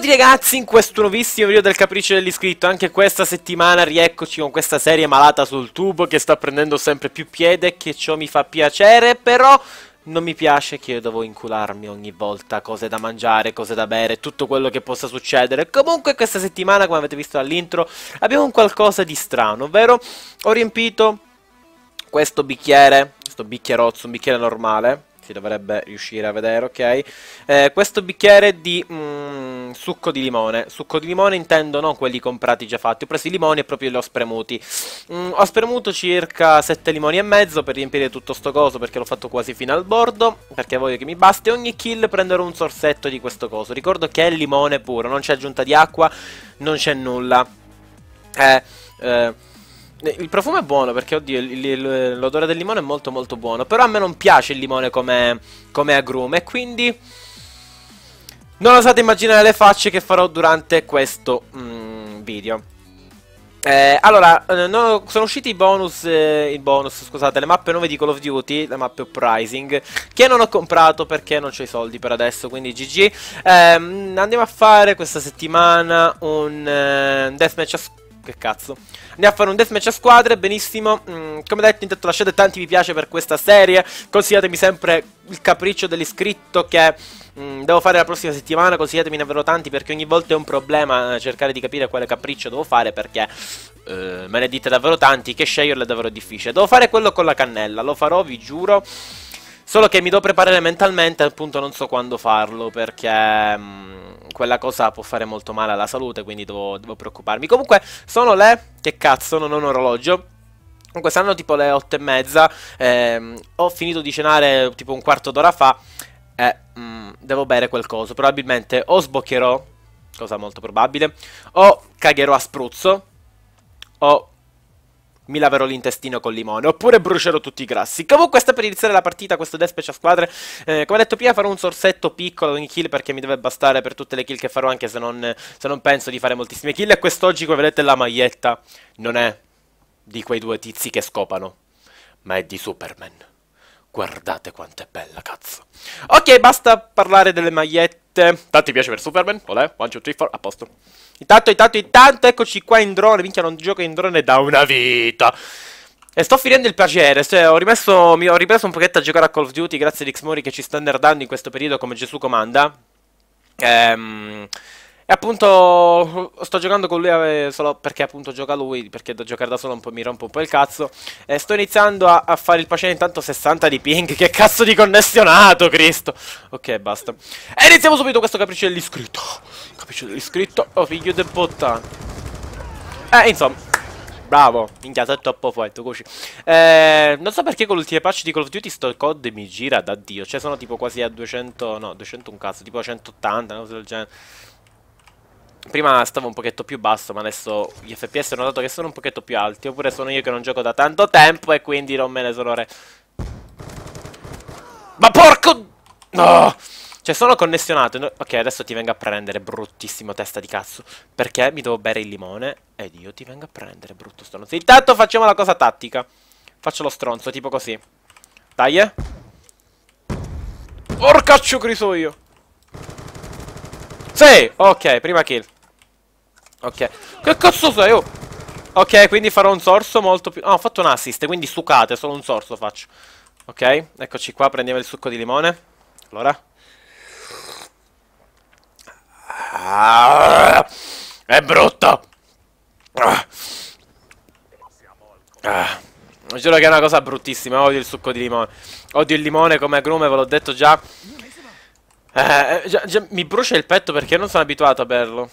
Benvenuti ragazzi in questo nuovissimo video del capriccio dell'iscritto Anche questa settimana rieccoci con questa serie malata sul tubo Che sta prendendo sempre più piede Che ciò mi fa piacere Però non mi piace che io devo incularmi ogni volta cose da mangiare, cose da bere, tutto quello che possa succedere. Comunque questa settimana, come avete visto dall'intro, abbiamo un qualcosa di strano, ovvero ho riempito questo bicchiere, questo bicchierozzo, un bicchiere normale, si dovrebbe riuscire a vedere, ok? Eh, questo bicchiere di mm, succo di limone, succo di limone intendo non quelli comprati già fatti, ho preso i limoni e proprio li ho spremuti. Mm, ho spremuto circa 7 limoni e mezzo per riempire tutto sto coso perché l'ho fatto quasi fino al bordo, perché voglio che mi basti. Ogni kill prenderò un sorsetto di questo coso, ricordo che è limone puro, non c'è aggiunta di acqua, non c'è nulla. Eh, eh eh, il profumo è buono perché, oddio, il, il, l'odore del limone è molto molto buono. Però a me non piace il limone come, come agrume, quindi... Non osate immaginare le facce che farò durante questo mm, video. Eh, allora, eh, no, sono usciti i bonus, eh, bonus, scusate, le mappe nuove di Call of Duty, le mappe Uprising, che non ho comprato perché non ho i soldi per adesso, quindi GG. Ehm, andiamo a fare questa settimana un eh, deathmatch a che cazzo. Andiamo a fare un deathmatch a squadre, benissimo. Mm, come detto, intanto lasciate tanti mi piace per questa serie. Consigliatemi sempre il capriccio dell'iscritto che mm, devo fare la prossima settimana. Consigliatemi davvero tanti perché ogni volta è un problema eh, cercare di capire quale capriccio devo fare perché eh, me ne dite davvero tanti che sceglierlo è davvero difficile. Devo fare quello con la cannella, lo farò, vi giuro. Solo che mi devo preparare mentalmente, appunto non so quando farlo perché... Mm, quella cosa può fare molto male alla salute, quindi devo, devo preoccuparmi. Comunque, sono le... che cazzo, non ho un orologio. Comunque saranno tipo le otto e mezza, ehm, ho finito di cenare tipo un quarto d'ora fa e eh, devo bere qualcosa. Probabilmente o sboccherò, cosa molto probabile, o cagherò a spruzzo, o mi laverò l'intestino col limone, oppure brucerò tutti i grassi. Comunque sta per iniziare la partita, questo Deathmatch a squadre, eh, come detto prima farò un sorsetto piccolo ad ogni kill perché mi deve bastare per tutte le kill che farò, anche se non, se non penso di fare moltissime kill, e quest'oggi come vedete la maglietta non è di quei due tizi che scopano, ma è di Superman. Guardate quanto è bella, cazzo. Ok, basta parlare delle magliette Tanti piace per Superman, olè, 1, 2, 3, 4, a posto Intanto, intanto, intanto, eccoci qua in drone Minchia, non gioco in drone da una vita e sto finendo il piacere, cioè, ho, rimesso, mi ho ripreso un pochetto a giocare a Call of Duty grazie ad Xmori che ci sta nerdando in questo periodo come Gesù comanda. Ehm, e appunto sto giocando con lui eh, solo perché appunto gioca lui, perché da giocare da solo un po' mi rompo un po' il cazzo. E sto iniziando a, a fare il paciente, intanto 60 di ping, che cazzo di connessionato, Cristo. Ok, basta. E iniziamo subito questo capriccio dell'iscritto. Capriccio dell'iscritto, oh figlio del bottano. Eh, insomma. Bravo, minchia, sei troppo forte, cuci. Eh, non so perché con l'ultima patch di Call of Duty sto code mi gira da Dio. Cioè sono tipo quasi a 200, no, 200 un cazzo, tipo a 180, una cosa del genere. Prima stavo un pochetto più basso, ma adesso gli FPS hanno notato che sono un pochetto più alti. Oppure sono io che non gioco da tanto tempo e quindi non me ne sono re... Ma porco... No! Oh! Cioè, sono connessionato. Ok, adesso ti vengo a prendere, bruttissimo testa di cazzo. Perché mi devo bere il limone ed io ti vengo a prendere, brutto stronzo. Intanto facciamo la cosa tattica. Faccio lo stronzo, tipo così. Dai, eh. Orcaccio criso io. Sì, ok, prima kill. Ok. Che cazzo sei? Oh? Ok, quindi farò un sorso molto più... Ah, oh, ho fatto un assist, quindi succate, solo un sorso faccio. Ok, eccoci qua, prendiamo il succo di limone. Allora. Ah, è brutto. Ah. Giuro che è una cosa bruttissima, odio il succo di limone. Odio il limone come agrume, ve l'ho detto già. Eh, eh, già, già, mi brucia il petto perché non sono abituato a berlo.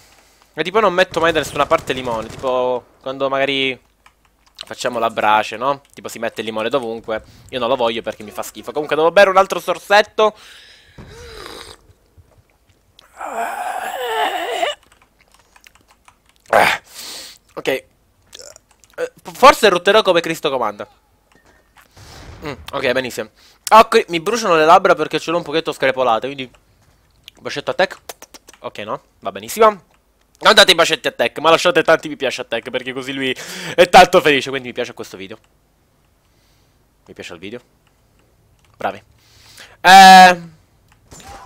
E tipo non metto mai da nessuna parte limone, tipo quando magari facciamo la brace, no? Tipo si mette il limone dovunque. Io non lo voglio perché mi fa schifo. Comunque devo bere un altro sorsetto. Eh, ok. Eh, forse rotterò come Cristo comanda. Mm, ok, benissimo. Ah, qui mi bruciano le labbra perché ce l'ho un pochetto screpolate, quindi... Bacetto attack Ok, no? Va benissimo. Andate date i bacetti a Tech, ma lasciate tanti mi piace a Tech, perché così lui è tanto felice, quindi mi piace questo video. Mi piace il video. Bravi. Eh...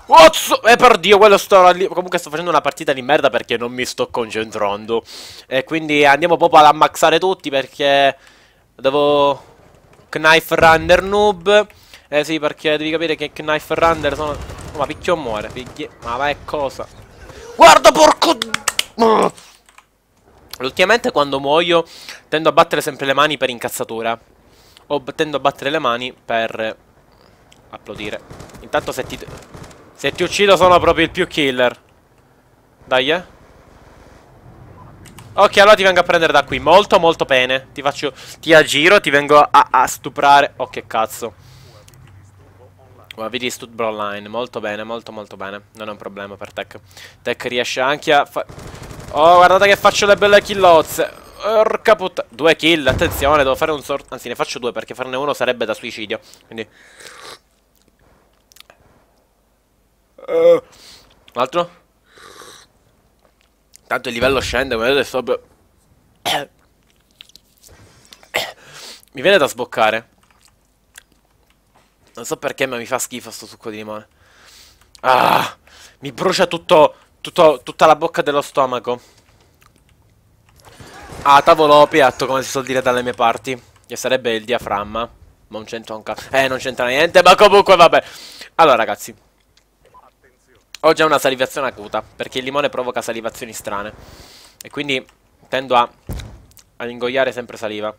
What's... E eh, per Dio, quello sto... lì Comunque sto facendo una partita di merda perché non mi sto concentrando. E quindi andiamo proprio ad ammazzare tutti perché... Devo... Knife Runner noob. Eh sì, perché devi capire che Knife Runner sono... Oh, ma picchio muore, figli. Ma vai cosa? Guarda, porco... Oh. Ultimamente quando muoio tendo a battere sempre le mani per incazzatura. O tendo a battere le mani per... Applaudire. Intanto se ti... Se ti uccido sono proprio il più killer. Dai, eh. Ok, allora ti vengo a prendere da qui. Molto, molto bene. Ti faccio... Ti aggiro, ti vengo a, a stuprare. Oh, che cazzo. Ecco, vedi Stud Brawline. Molto bene, molto molto bene. Non è un problema per Tech. Tech riesce anche a... Oh, guardate che faccio le belle killozze. Porca puttana. Due kill, attenzione, devo fare un sort... Anzi, ne faccio due perché farne uno sarebbe da suicidio. Quindi... Uh. Eh. L'altro? Tanto il livello scende, come vedete sto... Mi viene da sboccare. Non so perché, ma mi fa schifo sto succo di limone. Ah! Mi brucia tutto, tutto tutta la bocca dello stomaco. Ah, tavolo piatto, come si suol dire dalle mie parti. Che sarebbe il diaframma. Ma non c'entra un cazzo. Eh, non c'entra niente, ma comunque vabbè. Allora, ragazzi. Ho già una salivazione acuta, perché il limone provoca salivazioni strane. E quindi tendo a, ad ingoiare sempre saliva.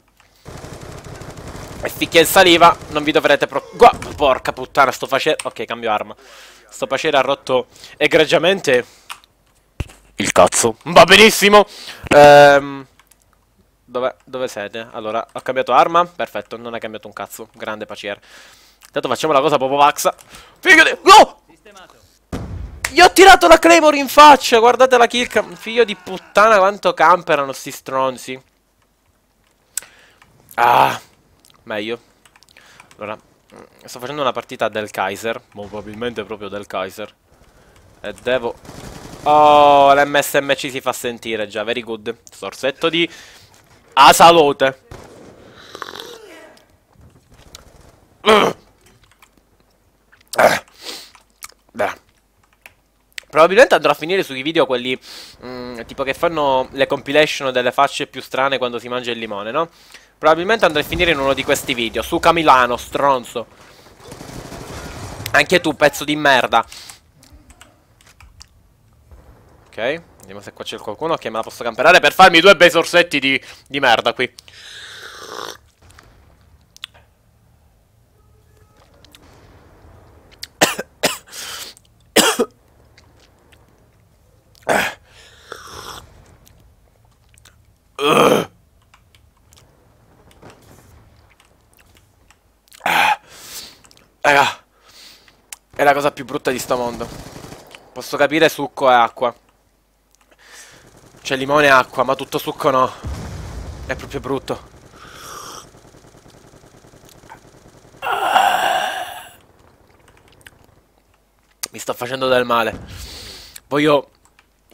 E finché il saliva non vi dovrete Gua Porca puttana, sto facendo... Ok, cambio arma. Sto facendo ha rotto egregiamente... Il cazzo. Va benissimo. Ehm... Dove, dove siete? Allora, ho cambiato arma. Perfetto, non è cambiato un cazzo. Grande paciere. Intanto facciamo la cosa Popo Vaxa. Figlio di... No! Gli ho tirato la Claymore in faccia. Guardate la kill. Figlio di puttana quanto camperano sti stronzi. Ah meglio. Allora, mm, sto facendo una partita del Kaiser, molto probabilmente proprio del Kaiser. E devo... Oh, l'MSMC si fa sentire già, very good. Sorsetto di... A Asalote. Probabilmente andrò a finire sui video quelli mh, mm, tipo che fanno le compilation delle facce più strane quando si mangia il limone, no? Probabilmente andrei a finire in uno di questi video. Su Camilano, stronzo. Anche tu, pezzo di merda. Ok, vediamo se qua c'è qualcuno che me la posso camperare per farmi due bei sorsetti di, di merda qui. È la cosa più brutta di sto mondo. Posso capire succo e acqua. C'è limone e acqua, ma tutto succo no. È proprio brutto. Mi sto facendo del male. Voglio...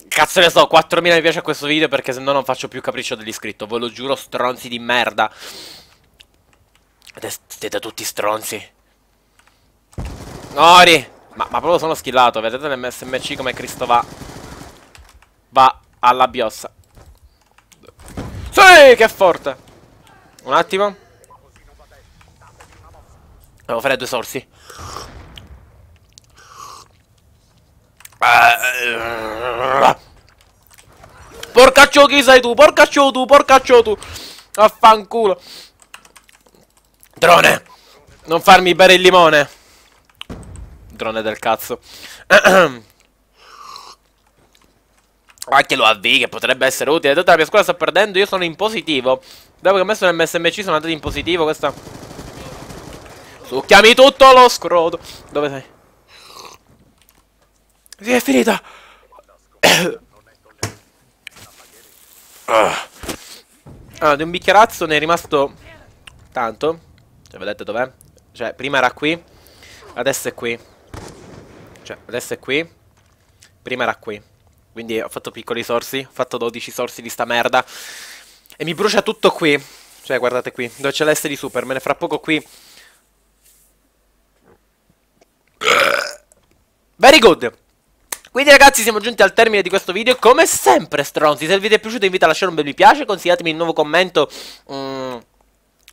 Cazzo ne so, 4.000 mi piace a questo video perché se no non faccio più capriccio dell'iscritto. Ve lo giuro, stronzi di merda. Siete tutti stronzi. Nori! Ma, ma, proprio sono schillato, vedete l'MSMC come Cristo va. Va alla biossa. Sì, che forte! Un attimo. Devo fare due sorsi. Porca ciò chi sei tu, porca ciò tu, porca ciò tu. Affanculo. Drone, non farmi bere il limone drone del cazzo. Anche lo AV che potrebbe essere utile. Tanto la mia scuola sta perdendo, io sono in positivo. Dopo che ho messo l'MSMC sono andato in positivo, questa... Succhiami tutto lo scroto. Dove sei? Sì, è finita. Ah, di un bicchierazzo ne è rimasto tanto. Cioè, vedete dov'è? Cioè, prima era qui, adesso è qui. Cioè, adesso è qui. Prima era qui. Quindi ho fatto piccoli sorsi. Ho fatto 12 sorsi di sta merda. E mi brucia tutto qui. Cioè, guardate qui. Dove c'è l'S di Superman. Fra poco qui. Very good. Quindi ragazzi siamo giunti al termine di questo video Come sempre stronzi Se il video è piaciuto invito a lasciare un bel mi piace Consigliatemi un nuovo commento mm,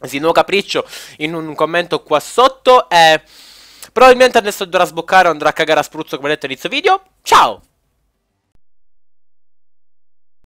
Sì, nuovo capriccio In un commento qua sotto E... Eh, Probabilmente adesso dovrà sboccare o andrà a cagare a spruzzo come detto all'inizio video. Ciao!